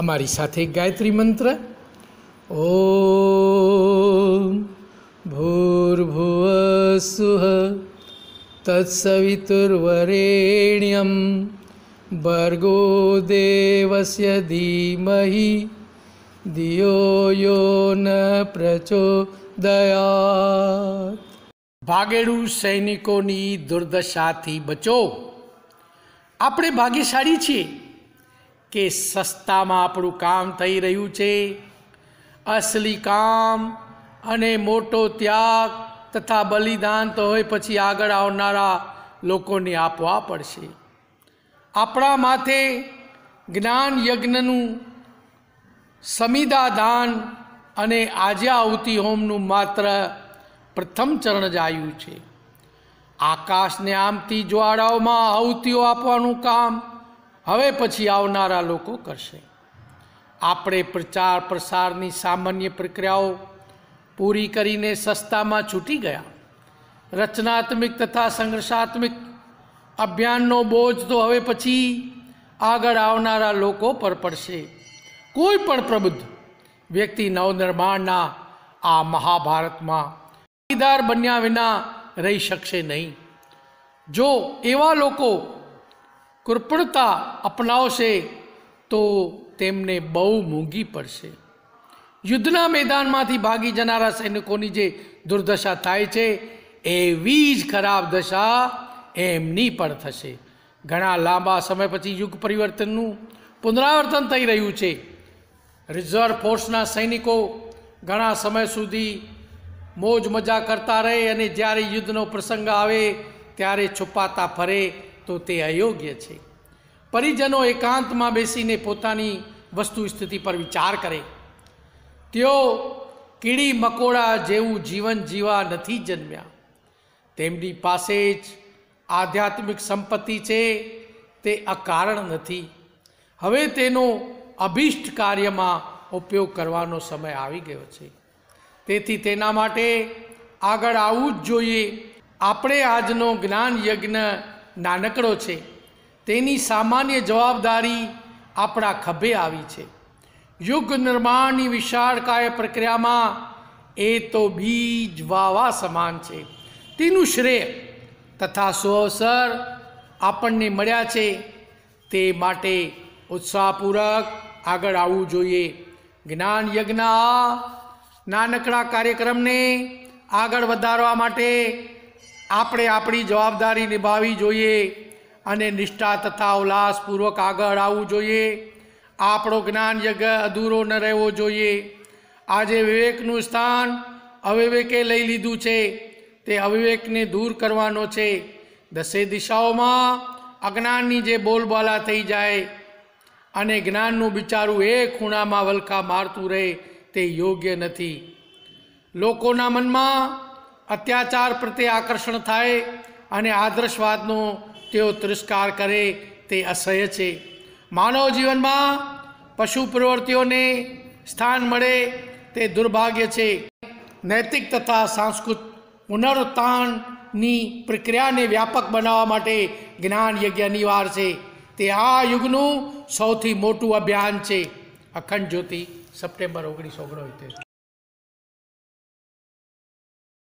અમારી સાથે ગાયત્રી મંત્ર ઓ ભૂર્ભુવ સુહ તત્સવિતુર્વરેણ્યમ ભર્ગો દેવસ્ય ધીમહી દિયો યો ન પ્રચોદયા ભાગેડુ સૈનિકોની દુર્દશાથી બચો આપણે ભાગ્યશાળી છીએ કે સસ્તામાં આપણું કામ થઈ રહ્યું છે અસલી કામ અને મોટો ત્યાગ તથા બલિદાન તો હોય પછી આગળ આવનારા લોકોને આપવા પડશે આપણા માથે જ્ઞાન યજ્ઞનું સમિદા દાન અને આજે આવતી હોમનું માત્ર પ્રથમ ચરણ જ આવ્યું છે આકાશને આમથી જ્વાળાઓમાં આવતીઓ આપવાનું કામ હવે પછી આવનારા લોકો કરશે આપણે પ્રચાર પ્રસારની સામાન્ય પ્રક્રિયાઓ પૂરી કરીને સસ્તામાં છૂટી ગયા રચનાત્મક તથા સંઘર્ષાત્મક અભિયાનનો બોજ તો હવે પછી આગળ આવનારા લોકો પર પડશે કોઈ પણ પ્રબુદ્ધ વ્યક્તિ નવનિર્માણના આ મહાભારતમાં ભાગીદાર બન્યા વિના રહી શકશે નહીં જો એવા લોકો કૃપણતા અપનાવશે તો તેમને બહુ મોંઘી પડશે યુદ્ધના મેદાનમાંથી ભાગી જનારા સૈનિકોની જે દુર્દશા થાય છે એવી જ ખરાબ દશા એમની પણ થશે ઘણા લાંબા સમય પછી યુગ પરિવર્તનનું પુનરાવર્તન થઈ રહ્યું છે રિઝર્વ ફોર્સના સૈનિકો ઘણા સમય સુધી મોજ મજા કરતા રહે અને જ્યારે યુદ્ધનો પ્રસંગ આવે ત્યારે છુપાતા ફરે તો તે અયોગ્ય છે પરિજનો એકાંતમાં બેસીને પોતાની વસ્તુ સ્થિતિ પર વિચાર કરે તેઓ કીડી મકોડા જેવું જીવન જીવા નથી જન્મ્યા તેમની પાસે જ આધ્યાત્મિક સંપત્તિ છે તે અકારણ નથી હવે તેનો અભિષ્ટ કાર્યમાં ઉપયોગ કરવાનો સમય આવી ગયો છે તેથી તેના માટે આગળ આવવું જ જોઈએ આપણે આજનો જ્ઞાન યજ્ઞ નાનકડો છે તેની સામાન્ય જવાબદારી આપણા ખભે આવી છે યુગ નિર્માણની વિશાળ વિશાળકાય પ્રક્રિયામાં એ તો બીજ વાવા સમાન છે તેનું શ્રેય તથા સુઅવસર આપણને મળ્યા છે તે માટે ઉત્સાહપૂર્વક આગળ આવવું જોઈએ જ્ઞાન યજ્ઞ નાનકડા કાર્યક્રમને આગળ વધારવા માટે આપણે આપણી જવાબદારી નિભાવવી જોઈએ અને નિષ્ઠા તથા ઉલ્લાસપૂર્વક આગળ આવવું જોઈએ આપણો જ્ઞાન યજ્ઞ અધૂરો ન રહેવો જોઈએ આજે વિવેકનું સ્થાન અવિવેકે લઈ લીધું છે તે અવિવેકને દૂર કરવાનો છે દસે દિશાઓમાં અજ્ઞાનની જે બોલબાલા થઈ જાય અને જ્ઞાનનું બિચારું એ ખૂણામાં વલખા મારતું રહે તે યોગ્ય નથી લોકોના મનમાં અત્યાચાર પ્રત્યે આકર્ષણ થાય અને આદર્શવાદનો તેઓ તિરસ્કાર કરે તે અસહ્ય છે માનવ જીવનમાં પશુ પ્રવૃત્તિઓને સ્થાન મળે તે દુર્ભાગ્ય છે નૈતિક તથા સાંસ્કૃત પુનરુત્થાનની પ્રક્રિયાને વ્યાપક બનાવવા માટે જ્ઞાન યજ્ઞ અનિવાર્ય છે તે આ યુગનું સૌથી મોટું અભિયાન છે અખંડ જ્યોતિ સપ્ટેમ્બર ઓગણીસો ઓગણસિત્તેર